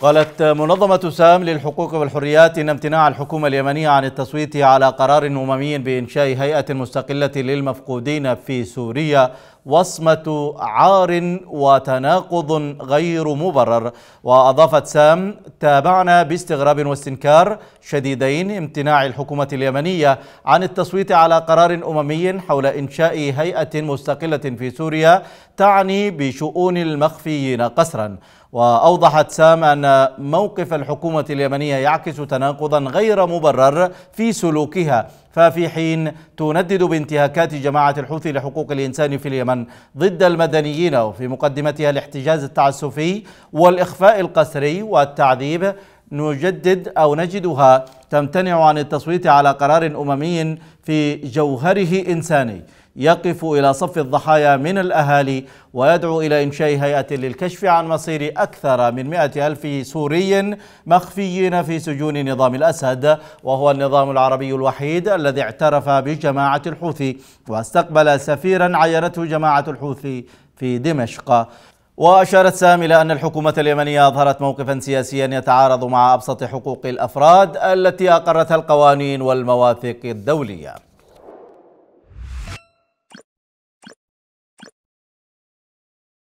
قالت منظمة سام للحقوق والحريات إن امتناع الحكومة اليمنية عن التصويت على قرار أممي بإنشاء هيئة مستقلة للمفقودين في سوريا وصمة عار وتناقض غير مبرر وأضافت سام تابعنا باستغراب واستنكار شديدين امتناع الحكومة اليمنية عن التصويت على قرار أممي حول إنشاء هيئة مستقلة في سوريا تعني بشؤون المخفيين قسراً وأوضحت سام أن موقف الحكومة اليمنية يعكس تناقضا غير مبرر في سلوكها ففي حين تندد بانتهاكات جماعة الحوثي لحقوق الإنسان في اليمن ضد المدنيين وفي مقدمتها الاحتجاز التعسفي والإخفاء القسري والتعذيب نجدد أو نجدها تمتنع عن التصويت على قرار أممي في جوهره إنساني يقف إلى صف الضحايا من الأهالي ويدعو إلى إنشاء هيئة للكشف عن مصير أكثر من مئة ألف سوري مخفيين في سجون نظام الأسد وهو النظام العربي الوحيد الذي اعترف بجماعة الحوثي واستقبل سفيرا عينته جماعة الحوثي في دمشق وأشارت سام إلى أن الحكومة اليمنية أظهرت موقفا سياسيا يتعارض مع أبسط حقوق الأفراد التي أقرتها القوانين والمواثيق الدولية